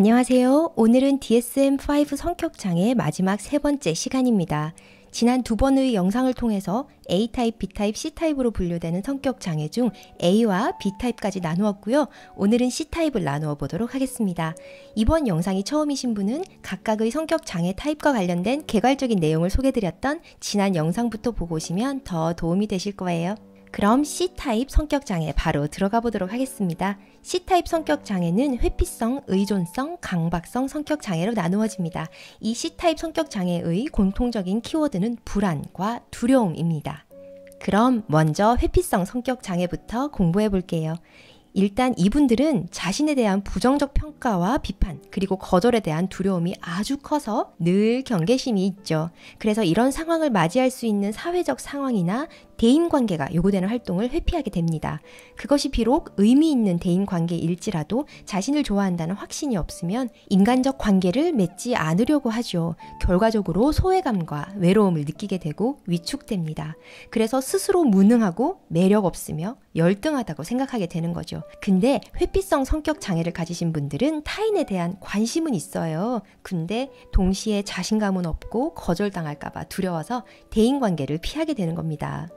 안녕하세요. 오늘은 DSM-5 성격 장애 마지막 세 번째 시간입니다. 지난 두 번의 영상을 통해서 A타입, B타입, C타입으로 분류되는 성격 장애 중 A와 B타입까지 나누었고요. 오늘은 C타입을 나누어 보도록 하겠습니다. 이번 영상이 처음이신 분은 각각의 성격 장애 타입과 관련된 개괄적인 내용을 소개드렸던 지난 영상부터 보고 오시면 더 도움이 되실 거예요. 그럼 C타입 성격 장애 바로 들어가 보도록 하겠습니다. C타입 성격 장애는 회피성, 의존성, 강박성 성격 장애로 나누어집니다. 이 C타입 성격 장애의 공통적인 키워드는 불안과 두려움입니다. 그럼 먼저 회피성 성격 장애부터 공부해 볼게요. 일단 이분들은 자신에 대한 부정적 평가와 비판, 그리고 거절에 대한 두려움이 아주 커서 늘 경계심이 있죠. 그래서 이런 상황을 맞이할 수 있는 사회적 상황이나 대인관계가 요구되는 활동을 회피하게 됩니다. 그것이 비록 의미 있는 대인관계일지라도 자신을 좋아한다는 확신이 없으면 인간적 관계를 맺지 않으려고 하죠. 결과적으로 소외감과 외로움을 느끼게 되고 위축됩니다. 그래서 스스로 무능하고 매력 없으며 열등하다고 생각하게 되는 거죠. 근데 회피성 성격 장애를 가지신 분들은 타인에 대한 관심은 있어요. 근데 동시에 자신감은 없고 거절당할까봐 두려워서 대인관계를 피하게 되는 겁니다.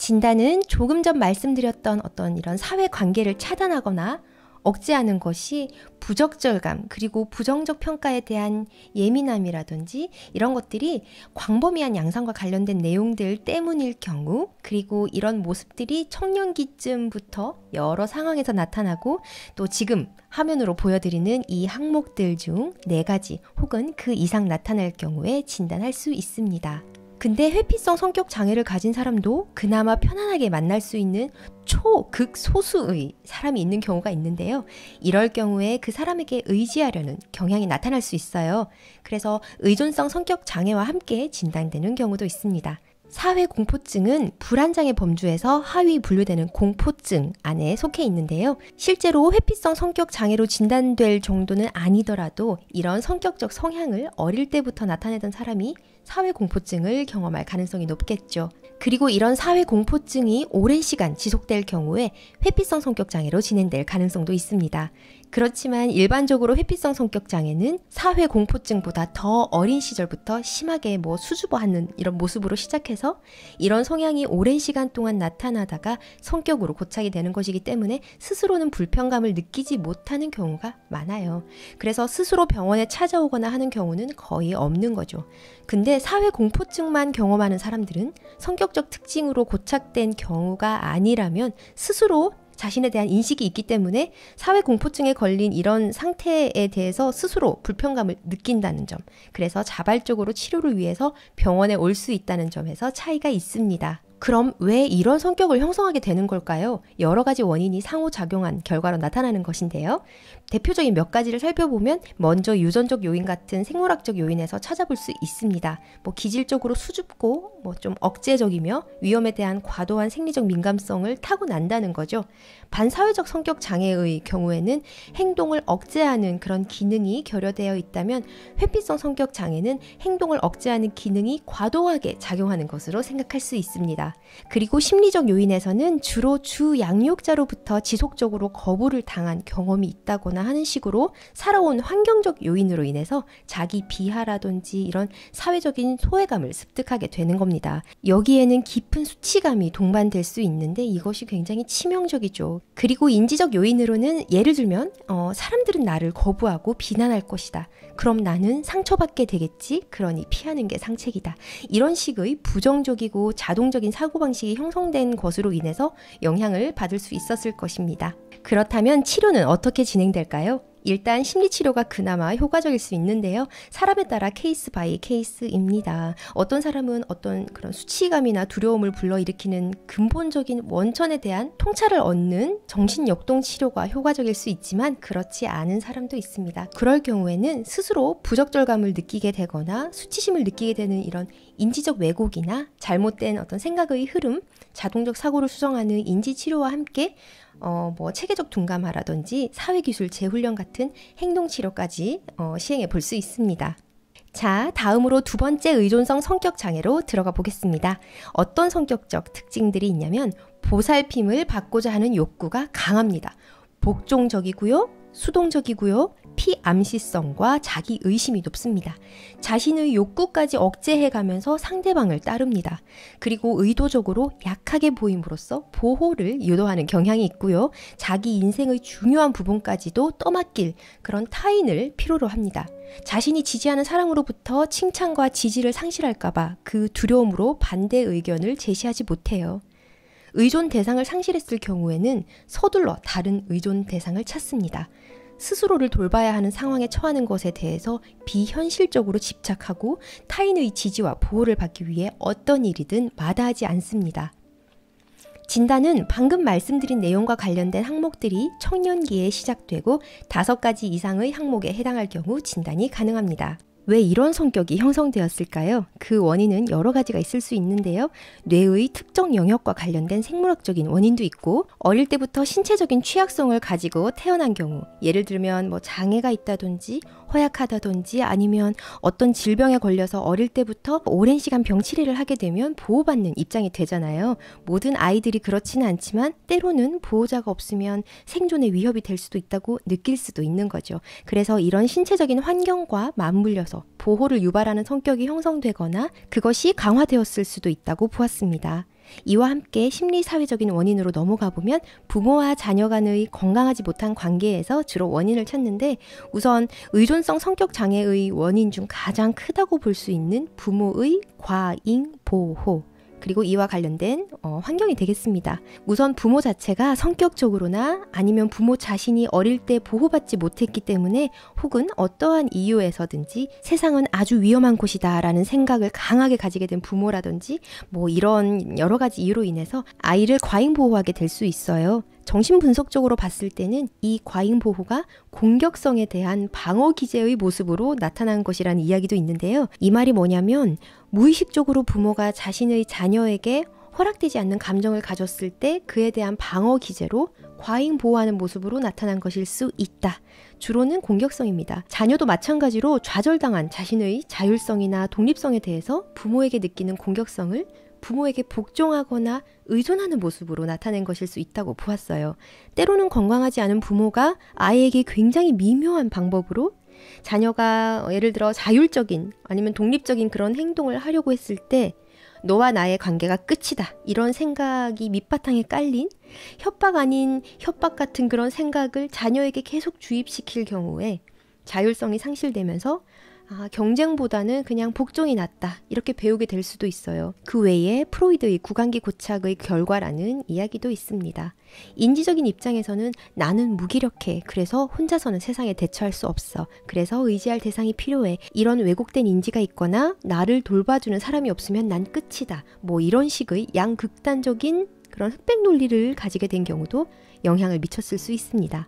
진단은 조금 전 말씀드렸던 어떤 이런 사회 관계를 차단하거나 억제하는 것이 부적절감 그리고 부정적 평가에 대한 예민함이라든지 이런 것들이 광범위한 양상과 관련된 내용들 때문일 경우 그리고 이런 모습들이 청년기쯤부터 여러 상황에서 나타나고 또 지금 화면으로 보여드리는 이 항목들 중 네 가지 혹은 그 이상 나타날 경우에 진단할 수 있습니다. 근데 회피성 성격 장애를 가진 사람도 그나마 편안하게 만날 수 있는 초극소수의 사람이 있는 경우가 있는데요. 이럴 경우에 그 사람에게 의지하려는 경향이 나타날 수 있어요. 그래서 의존성 성격 장애와 함께 진단되는 경우도 있습니다. 사회 공포증은 불안장애 범주에서 하위 분류되는 공포증 안에 속해 있는데요. 실제로 회피성 성격 장애로 진단될 정도는 아니더라도 이런 성격적 성향을 어릴 때부터 나타내던 사람이 사회 공포증을 경험할 가능성이 높겠죠. 그리고 이런 사회 공포증이 오랜 시간 지속될 경우에 회피성 성격 장애로 진행될 가능성도 있습니다. 그렇지만 일반적으로 회피성 성격 장애는 사회 공포증보다 더 어린 시절부터 심하게 뭐 수줍어하는 이런 모습으로 시작해서 이런 성향이 오랜 시간 동안 나타나다가 성격으로 고착이 되는 것이기 때문에 스스로는 불편감을 느끼지 못하는 경우가 많아요. 그래서 스스로 병원에 찾아오거나 하는 경우는 거의 없는 거죠. 근데 사회 공포증만 경험하는 사람들은 성격적 특징으로 고착된 경우가 아니라면 스스로 자신에 대한 인식이 있기 때문에 사회 공포증에 걸린 이런 상태에 대해서 스스로 불편감을 느낀다는 점. 그래서 자발적으로 치료를 위해서 병원에 올 수 있다는 점에서 차이가 있습니다. 그럼 왜 이런 성격을 형성하게 되는 걸까요? 여러 가지 원인이 상호작용한 결과로 나타나는 것인데요. 대표적인 몇 가지를 살펴보면 먼저 유전적 요인 같은 생물학적 요인에서 찾아볼 수 있습니다. 뭐 기질적으로 수줍고 뭐 좀 억제적이며 위험에 대한 과도한 생리적 민감성을 타고난다는 거죠. 반사회적 성격 장애의 경우에는 행동을 억제하는 그런 기능이 결여되어 있다면 회피성 성격 장애는 행동을 억제하는 기능이 과도하게 작용하는 것으로 생각할 수 있습니다. 그리고 심리적 요인에서는 주로 주 양육자로부터 지속적으로 거부를 당한 경험이 있다거나 하는 식으로 살아온 환경적 요인으로 인해서 자기 비하라든지 이런 사회적인 소외감을 습득하게 되는 겁니다. 여기에는 깊은 수치감이 동반될 수 있는데 이것이 굉장히 치명적이죠. 그리고 인지적 요인으로는 예를 들면 어, 사람들은 나를 거부하고 비난할 것이다. 그럼 나는 상처받게 되겠지? 그러니 피하는 게 상책이다. 이런 식의 부정적이고 자동적인 사고방식이 형성된 것으로 인해서 영향을 받을 수 있었을 것입니다. 그렇다면 치료는 어떻게 진행될까요? 일단 심리치료가 그나마 효과적일 수 있는데요. 사람에 따라 케이스 바이 케이스입니다. 어떤 사람은 어떤 그런 수치감이나 두려움을 불러일으키는 근본적인 원천에 대한 통찰을 얻는 정신역동 치료가 효과적일 수 있지만 그렇지 않은 사람도 있습니다. 그럴 경우에는 스스로 부적절감을 느끼게 되거나 수치심을 느끼게 되는 이런 인지적 왜곡이나 잘못된 어떤 생각의 흐름, 자동적 사고를 수정하는 인지치료와 함께 어, 뭐 체계적 둔감화라든지 사회기술 재훈련 같은 행동치료까지 어, 시행해 볼 수 있습니다. 자, 다음으로 두 번째 의존성 성격 장애로 들어가 보겠습니다. 어떤 성격적 특징들이 있냐면 보살핌을 받고자 하는 욕구가 강합니다. 복종적이고요, 수동적이고요, 피암시성과 자기 의심이 높습니다. 자신의 욕구까지 억제해 가면서 상대방을 따릅니다. 그리고 의도적으로 약하게 보임으로써 보호를 유도하는 경향이 있고요. 자기 인생의 중요한 부분까지도 떠맡길 그런 타인을 필요로 합니다. 자신이 지지하는 사람으로부터 칭찬과 지지를 상실할까봐 그 두려움으로 반대 의견을 제시하지 못해요. 의존 대상을 상실했을 경우에는 서둘러 다른 의존 대상을 찾습니다. 스스로를 돌봐야 하는 상황에 처하는 것에 대해서 비현실적으로 집착하고 타인의 지지와 보호를 받기 위해 어떤 일이든 마다하지 않습니다. 진단은 방금 말씀드린 내용과 관련된 항목들이 청년기에 시작되고 다 가지 이상의 항목에 해당할 경우 진단이 가능합니다. 왜 이런 성격이 형성되었을까요? 그 원인은 여러 가지가 있을 수 있는데요. 뇌의 특정 영역과 관련된 생물학적인 원인도 있고 어릴 때부터 신체적인 취약성을 가지고 태어난 경우 예를 들면 뭐 장애가 있다든지 허약하다든지 아니면 어떤 질병에 걸려서 어릴 때부터 오랜 시간 병치레를 하게 되면 보호받는 입장이 되잖아요. 모든 아이들이 그렇지는 않지만 때로는 보호자가 없으면 생존의 위협이 될 수도 있다고 느낄 수도 있는 거죠. 그래서 이런 신체적인 환경과 맞물려서 보호를 유발하는 성격이 형성되거나 그것이 강화되었을 수도 있다고 보았습니다. 이와 함께 심리사회적인 원인으로 넘어가 보면 부모와 자녀 간의 건강하지 못한 관계에서 주로 원인을 찾는데 우선 의존성 성격 장애의 원인 중 가장 크다고 볼 수 있는 부모의 과잉 보호 그리고 이와 관련된 어, 환경이 되겠습니다. 우선 부모 자체가 성격적으로나 아니면 부모 자신이 어릴 때 보호받지 못했기 때문에 혹은 어떠한 이유에서든지 세상은 아주 위험한 곳이다 라는 생각을 강하게 가지게 된 부모라든지 뭐 이런 여러 가지 이유로 인해서 아이를 과잉보호하게 될 수 있어요. 정신분석적으로 봤을 때는 이 과잉보호가 공격성에 대한 방어 기제의 모습으로 나타난 것이라는 이야기도 있는데요. 이 말이 뭐냐면 무의식적으로 부모가 자신의 자녀에게 허락되지 않는 감정을 가졌을 때 그에 대한 방어 기제로 과잉 보호하는 모습으로 나타난 것일 수 있다. 주로는 공격성입니다. 자녀도 마찬가지로 좌절당한 자신의 자율성이나 독립성에 대해서 부모에게 느끼는 공격성을 부모에게 복종하거나 의존하는 모습으로 나타낸 것일 수 있다고 보았어요. 때로는 건강하지 않은 부모가 아이에게 굉장히 미묘한 방법으로 자녀가 예를 들어 자율적인 아니면 독립적인 그런 행동을 하려고 했을 때 너와 나의 관계가 끝이다. 이런 생각이 밑바탕에 깔린 협박 아닌 협박 같은 그런 생각을 자녀에게 계속 주입시킬 경우에 자율성이 상실되면서 아, 경쟁보다는 그냥 복종이 낫다. 이렇게 배우게 될 수도 있어요. 그 외에 프로이드의 구강기 고착의 결과라는 이야기도 있습니다. 인지적인 입장에서는 나는 무기력해. 그래서 혼자서는 세상에 대처할 수 없어. 그래서 의지할 대상이 필요해. 이런 왜곡된 인지가 있거나 나를 돌봐주는 사람이 없으면 난 끝이다. 뭐 이런 식의 양극단적인 그런 흑백 논리를 가지게 된 경우도 영향을 미쳤을 수 있습니다.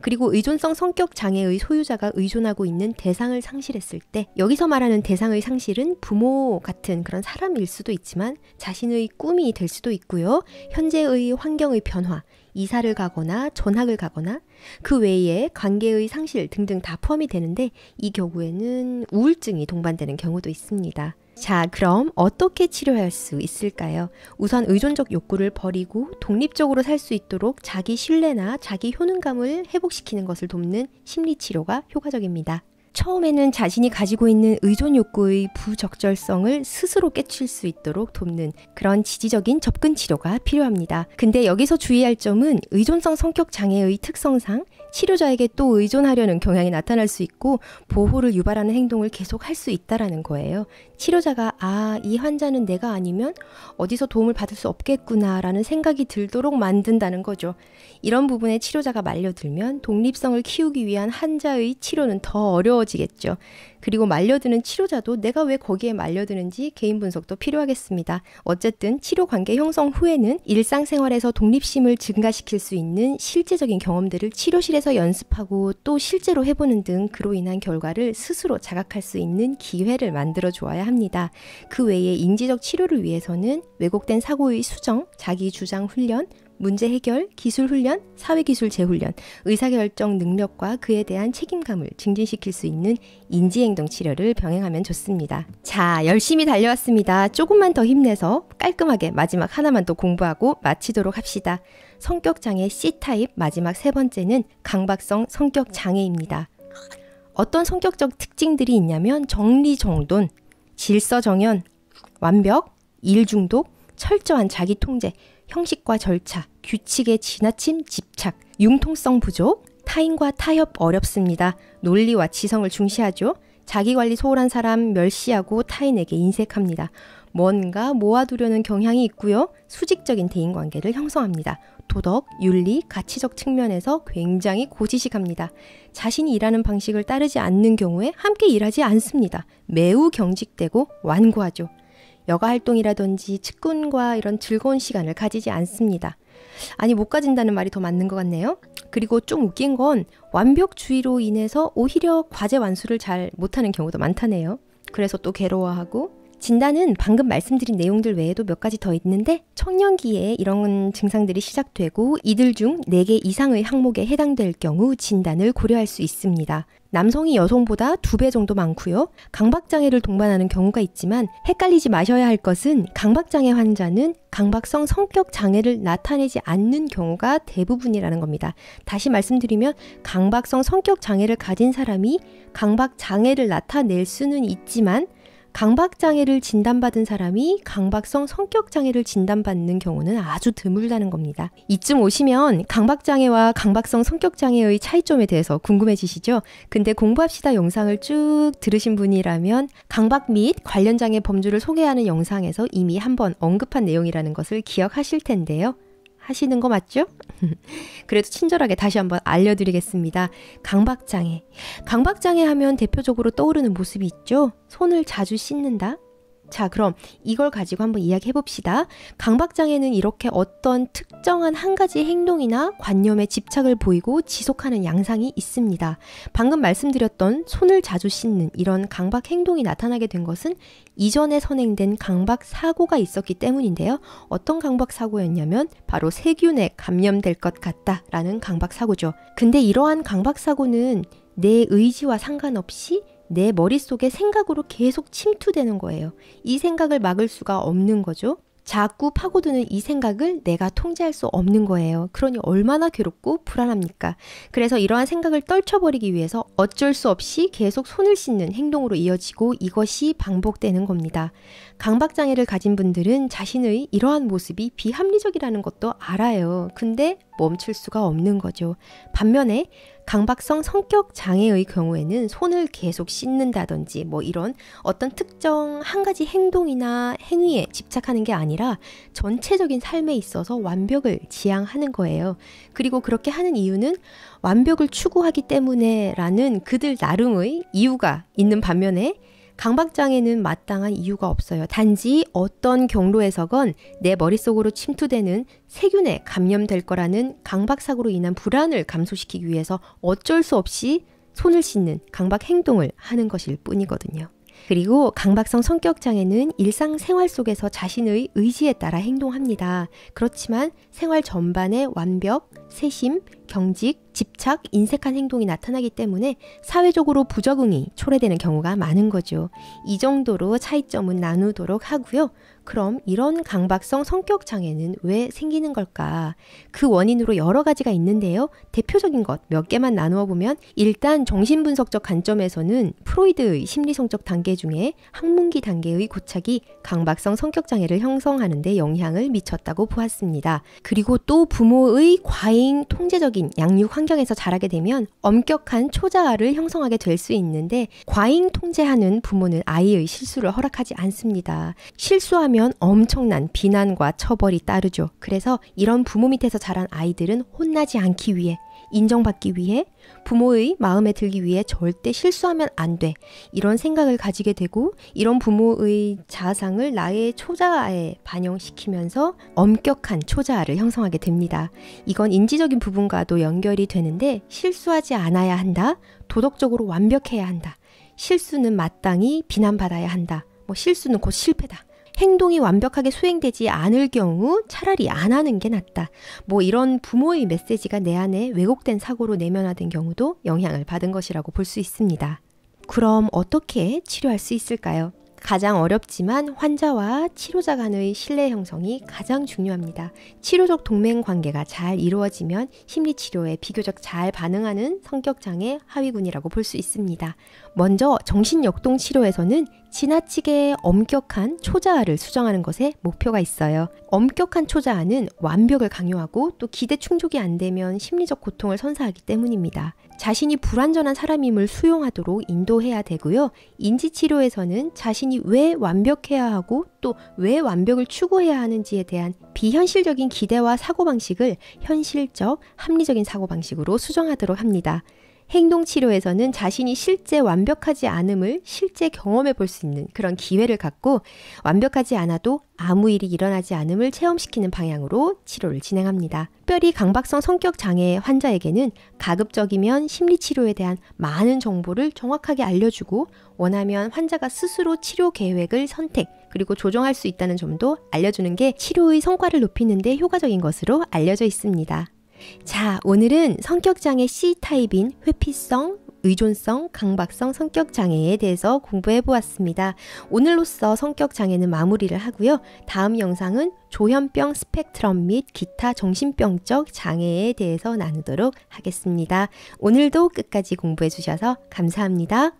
그리고 의존성 성격 장애의 소유자가 의존하고 있는 대상을 상실했을 때 여기서 말하는 대상의 상실은 부모 같은 그런 사람일 수도 있지만 자신의 꿈이 될 수도 있고요. 현재의 환경의 변화, 이사를 가거나 전학을 가거나 그 외에 관계의 상실 등등 다 포함이 되는데 이 경우에는 우울증이 동반되는 경우도 있습니다. 자, 그럼 어떻게 치료할 수 있을까요? 우선 의존적 욕구를 버리고 독립적으로 살 수 있도록 자기 신뢰나 자기 효능감을 회복시키는 것을 돕는 심리 치료가 효과적입니다. 처음에는 자신이 가지고 있는 의존 욕구의 부적절성을 스스로 깨칠 수 있도록 돕는 그런 지지적인 접근 치료가 필요합니다. 근데 여기서 주의할 점은 의존성 성격 장애의 특성상 치료자에게 또 의존하려는 경향이 나타날 수 있고 보호를 유발하는 행동을 계속 할 수 있다라는 거예요. 치료자가 아, 이 환자는 내가 아니면 어디서 도움을 받을 수 없겠구나라는 생각이 들도록 만든다는 거죠. 이런 부분에 치료자가 말려들면 독립성을 키우기 위한 환자의 치료는 더 어려워 어려워지겠죠. 그리고 말려드는 치료자도 내가 왜 거기에 말려드는지 개인 분석도 필요하겠습니다. 어쨌든 치료 관계 형성 후에는 일상생활에서 독립심을 증가시킬 수 있는 실제적인 경험들을 치료실에서 연습하고 또 실제로 해보는 등 그로 인한 결과를 스스로 자각할 수 있는 기회를 만들어 주어야 합니다. 그 외에 인지적 치료를 위해서는 왜곡된 사고의 수정, 자기 주장 훈련, 문제 해결, 기술 훈련, 사회기술 재훈련, 의사결정 능력과 그에 대한 책임감을 증진시킬 수 있는 인지행동 치료를 병행하면 좋습니다. 자, 열심히 달려왔습니다. 조금만 더 힘내서 깔끔하게 마지막 하나만 더 공부하고 마치도록 합시다. 성격장애 C타입 마지막 세 번째는 강박성 성격장애입니다. 어떤 성격적 특징들이 있냐면 정리정돈, 질서정연, 완벽, 일중독, 철저한 자기 통제, 형식과 절차, 규칙에 지나침 집착, 융통성 부족, 타인과 타협 어렵습니다. 논리와 지성을 중시하죠. 자기관리 소홀한 사람 멸시하고 타인에게 인색합니다. 뭔가 모아두려는 경향이 있고요. 수직적인 대인관계를 형성합니다. 도덕, 윤리, 가치적 측면에서 굉장히 고지식합니다. 자신이 일하는 방식을 따르지 않는 경우에 함께 일하지 않습니다. 매우 경직되고 완고하죠. 여가 활동이라든지 측근과 이런 즐거운 시간을 가지지 않습니다. 아니 못 가진다는 말이 더 맞는 것 같네요. 그리고 좀 웃긴 건 완벽주의로 인해서 오히려 과제 완수를 잘 못하는 경우도 많다네요. 그래서 또 괴로워하고 진단은 방금 말씀드린 내용들 외에도 몇 가지 더 있는데 청년기에 이런 증상들이 시작되고 이들 중 4개 이상의 항목에 해당될 경우 진단을 고려할 수 있습니다. 남성이 여성보다 두 배 정도 많고요. 강박장애를 동반하는 경우가 있지만 헷갈리지 마셔야 할 것은 강박장애 환자는 강박성 성격 장애를 나타내지 않는 경우가 대부분이라는 겁니다. 다시 말씀드리면 강박성 성격 장애를 가진 사람이 강박 장애를 나타낼 수는 있지만 강박장애를 진단받은 사람이 강박성 성격장애를 진단받는 경우는 아주 드물다는 겁니다. 이쯤 오시면 강박장애와 강박성 성격장애의 차이점에 대해서 궁금해지시죠? 근데 공부합시다 영상을 쭉 들으신 분이라면 강박 및 관련 장애 범주를 소개하는 영상에서 이미 한번 언급한 내용이라는 것을 기억하실 텐데요. 하시는 거 맞죠? 그래도 친절하게 다시 한번 알려드리겠습니다. 강박장애. 강박장애 하면 대표적으로 떠오르는 모습이 있죠? 손을 자주 씻는다, 자, 그럼 이걸 가지고 한번 이야기해 봅시다. 강박장애는 이렇게 어떤 특정한 한 가지 행동이나 관념에 집착을 보이고 지속하는 양상이 있습니다. 방금 말씀드렸던 손을 자주 씻는 이런 강박 행동이 나타나게 된 것은 이전에 선행된 강박 사고가 있었기 때문인데요. 어떤 강박 사고였냐면 바로 세균에 감염될 것 같다라는 강박 사고죠. 근데 이러한 강박 사고는 내 의지와 상관없이 내 머릿속에 생각으로 계속 침투되는 거예요. 이 생각을 막을 수가 없는 거죠. 자꾸 파고드는 이 생각을 내가 통제할 수 없는 거예요. 그러니 얼마나 괴롭고 불안합니까? 그래서 이러한 생각을 떨쳐버리기 위해서 어쩔 수 없이 계속 손을 씻는 행동으로 이어지고 이것이 반복되는 겁니다. 강박장애를 가진 분들은 자신의 이러한 모습이 비합리적이라는 것도 알아요. 근데 멈출 수가 없는 거죠. 반면에 강박성 성격 장애의 경우에는 손을 계속 씻는다든지 뭐 이런 어떤 특정 한 가지 행동이나 행위에 집착하는 게 아니라 전체적인 삶에 있어서 완벽을 지향하는 거예요. 그리고 그렇게 하는 이유는 완벽을 추구하기 때문에 라는 그들 나름의 이유가 있는 반면에 강박장애는 마땅한 이유가 없어요. 단지 어떤 경로에서건 내 머릿속으로 침투되는 세균에 감염될 거라는 강박사고로 인한 불안을 감소시키기 위해서 어쩔 수 없이 손을 씻는 강박 행동을 하는 것일 뿐이거든요. 그리고 강박성 성격장애는 일상생활 속에서 자신의 의지에 따라 행동합니다. 그렇지만 생활 전반에 완벽, 세심, 경직, 집착, 인색한 행동이 나타나기 때문에 사회적으로 부적응이 초래되는 경우가 많은 거죠. 이 정도로 차이점은 나누도록 하고요. 그럼 이런 강박성 성격 장애는 왜 생기는 걸까? 그 원인으로 여러 가지가 있는데요. 대표적인 것 몇 개만 나누어 보면 일단 정신분석적 관점에서는 프로이드의 심리성적 단계 중에 학문기 단계의 고착이 강박성 성격 장애를 형성하는데 영향을 미쳤다고 보았습니다. 그리고 또 부모의 과잉 통제적인 양육 환경에서 자라게 되면 엄격한 초자아를 형성하게 될 수 있는데 과잉 통제하는 부모는 아이의 실수를 허락하지 않습니다. 실수하면 하면 엄청난 비난과 처벌이 따르죠. 그래서 이런 부모 밑에서 자란 아이들은 혼나지 않기 위해 인정받기 위해 부모의 마음에 들기 위해 절대 실수하면 안 돼. 이런 생각을 가지게 되고 이런 부모의 자아상을 나의 초자아에 반영시키면서 엄격한 초자아를 형성하게 됩니다. 이건 인지적인 부분과도 연결이 되는데 실수하지 않아야 한다. 도덕적으로 완벽해야 한다. 실수는 마땅히 비난받아야 한다. 뭐 실수는 곧 실패다. 행동이 완벽하게 수행되지 않을 경우 차라리 안 하는 게 낫다. 뭐 이런 부모의 메시지가 내 안에 왜곡된 사고로 내면화된 경우도 영향을 받은 것이라고 볼 수 있습니다. 그럼 어떻게 치료할 수 있을까요? 가장 어렵지만 환자와 치료자 간의 신뢰 형성이 가장 중요합니다. 치료적 동맹 관계가 잘 이루어지면 심리 치료에 비교적 잘 반응하는 성격 장애 하위군이라고 볼 수 있습니다. 먼저 정신 역동 치료에서는 지나치게 엄격한 초자아를 수정하는 것에 목표가 있어요. 엄격한 초자아는 완벽을 강요하고 또 기대 충족이 안 되면 심리적 고통을 선사하기 때문입니다. 자신이 불완전한 사람임을 수용하도록 인도해야 되고요. 인지치료에서는 자신이 왜 완벽해야 하고 또 왜 완벽을 추구해야 하는지에 대한 비현실적인 기대와 사고방식을 현실적, 합리적인 사고방식으로 수정하도록 합니다. 행동치료에서는 자신이 실제 완벽하지 않음을 실제 경험해 볼 수 있는 그런 기회를 갖고 완벽하지 않아도 아무 일이 일어나지 않음을 체험시키는 방향으로 치료를 진행합니다. 특별히 강박성 성격 장애 환자에게는 가급적이면 심리치료에 대한 많은 정보를 정확하게 알려주고 원하면 환자가 스스로 치료 계획을 선택, 그리고 조정할 수 있다는 점도 알려주는 게 치료의 성과를 높이는데 효과적인 것으로 알려져 있습니다. 자, 오늘은 성격장애 C타입인 회피성, 의존성, 강박성 성격 장애에 대해서 공부해 보았습니다. 오늘로써 성격 장애는 마무리를 하고요. 다음 영상은 조현병 스펙트럼 및 기타 정신병적 장애에 대해서 나누도록 하겠습니다. 오늘도 끝까지 공부해 주셔서 감사합니다.